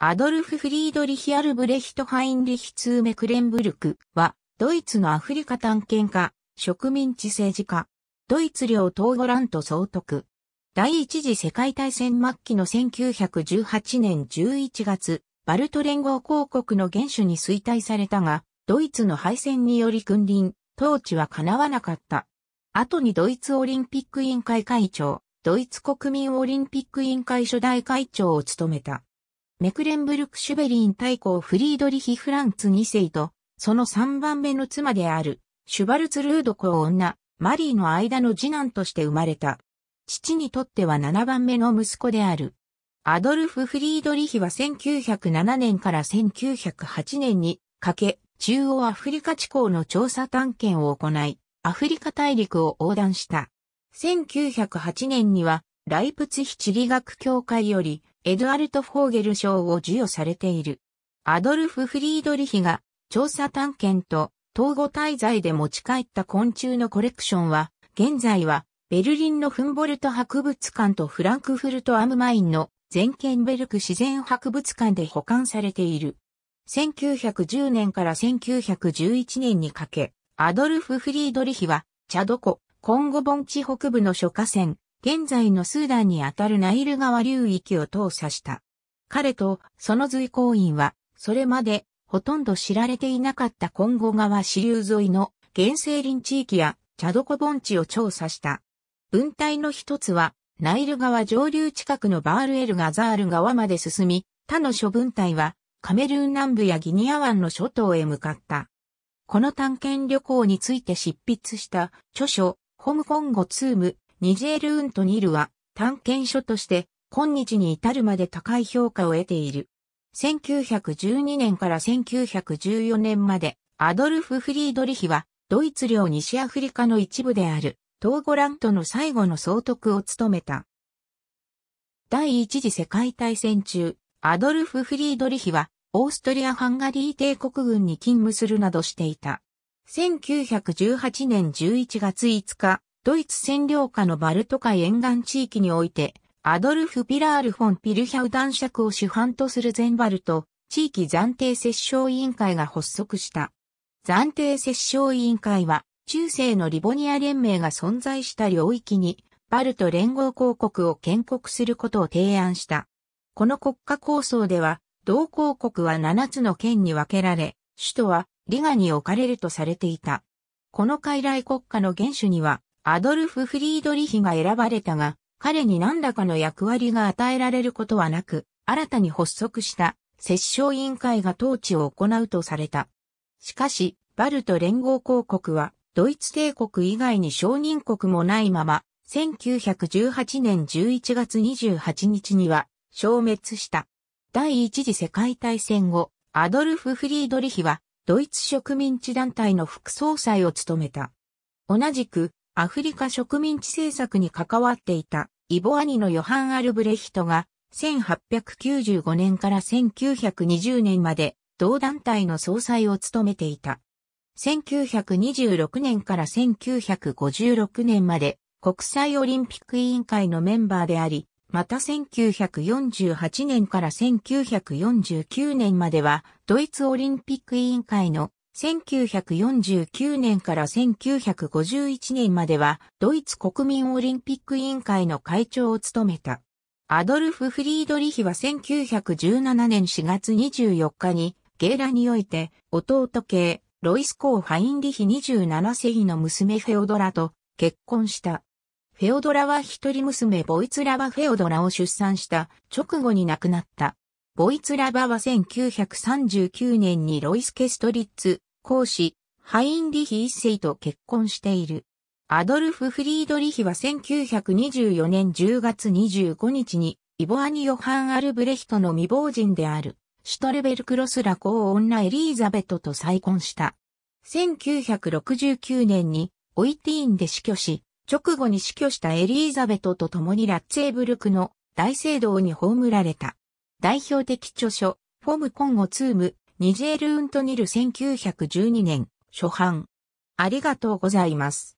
アドルフ・フリードリヒ・アルブレヒト・ハインリヒ・ツーメクレンブルクは、ドイツのアフリカ探検家、植民地政治家、ドイツ領東ゴラント総督。第一次世界大戦末期の1918年11月、バルト連合公国の元首に衰退されたが、ドイツの敗戦により君臨、統治は叶わなかった。後にドイツオリンピック委員会会長、ドイツ国民オリンピック委員会初代会長を務めた。メクレンブルク・シュベリン大公フリードリヒ・フランツ2世と、その3番目の妻である、シュバルツ・ルード公女、マリーの間の次男として生まれた。父にとっては7番目の息子である。アドルフ・フリードリヒは1907年から1908年にかけ、中央アフリカ地方の調査探検を行い、アフリカ大陸を横断した。1908年には、ライプツヒ地理学協会より、エドアルト・フォーゲル賞を授与されている。アドルフ・フリードリヒが調査探検と統合滞在で持ち帰った昆虫のコレクションは、現在はベルリンのフンボルト博物館とフランクフルト・アムマインのゼンケンベルク自然博物館で保管されている。1910年から1911年にかけ、アドルフ・フリードリヒは、チャドコ、コンゴ盆地北部の諸河川、現在のスーダンにあたるナイル川流域を通査した。彼とその随行員は、それまでほとんど知られていなかったコンゴ川支流沿いの原生林地域やチャドコ盆地を調査した。分隊の一つは、ナイル川上流近くのバールエルガザール川まで進み、他の諸分隊はカメルーン南部やギニア湾の諸島へ向かった。この探検旅行について執筆した著書、ホムコンゴツーム、ニジェール・ウント・ニルは探検書として今日に至るまで高い評価を得ている。1912年から1914年までアドルフ・フリードリヒはドイツ領西アフリカの一部であるトーゴラントの最後の総督を務めた。第一次世界大戦中、アドルフ・フリードリヒはオーストリア・ハンガリー帝国軍に勤務するなどしていた。1918年11月5日、ドイツ占領下のバルト海沿岸地域において、アドルフ・ピラール・フォン・ピルヒャウ男爵を主犯とする全バルト地域暫定折衝委員会が発足した。暫定折衝委員会は、中世のリボニア連盟が存在した領域に、バルト連合公国を建国することを提案した。この国家構想では、同公国は7つの県に分けられ、首都はリガに置かれるとされていた。この傀儡国家の元首には、アドルフ・フリードリヒが選ばれたが、彼に何らかの役割が与えられることはなく、新たに発足した摂政委員会が統治を行うとされた。しかし、バルト連合公国は、ドイツ帝国以外に承認国もないまま、1918年11月28日には消滅した。第一次世界大戦後、アドルフ・フリードリヒは、ドイツ植民地団体の副総裁を務めた。同じく、アフリカ植民地政策に関わっていたイボアニのヨハン・アルブレヒトが1895年から1920年まで同団体の総裁を務めていた。1926年から1956年まで国際オリンピック委員会のメンバーであり、また1948年から1949年まではドイツオリンピック委員会の1949年から1951年までは、ドイツ国民オリンピック委員会の会長を務めた。アドルフ・フリードリヒは1917年4月24日に、ゲーラにおいて、弟系、ロイス・コー・ファインリヒ27世紀の娘フェオドラと結婚した。フェオドラは一人娘ボイツラバ・フェオドラを出産した直後に亡くなった。ボイツラバは1939年にロイス・ケストリッツ、講師、ハインリヒ一世と結婚している。アドルフ・フリードリヒは1924年10月25日に、イボアニ・ヨハン・アルブレヒトの未亡人である、シュトルベルクロスラ公女エリーザベトと再婚した。1969年に、オイティーンで死去し、直後に死去したエリーザベトと共にラッツェーブルクの大聖堂に葬られた。代表的著書、フォムコンゴツーム、ニジェール・ウントニル1912年、初版。ありがとうございます。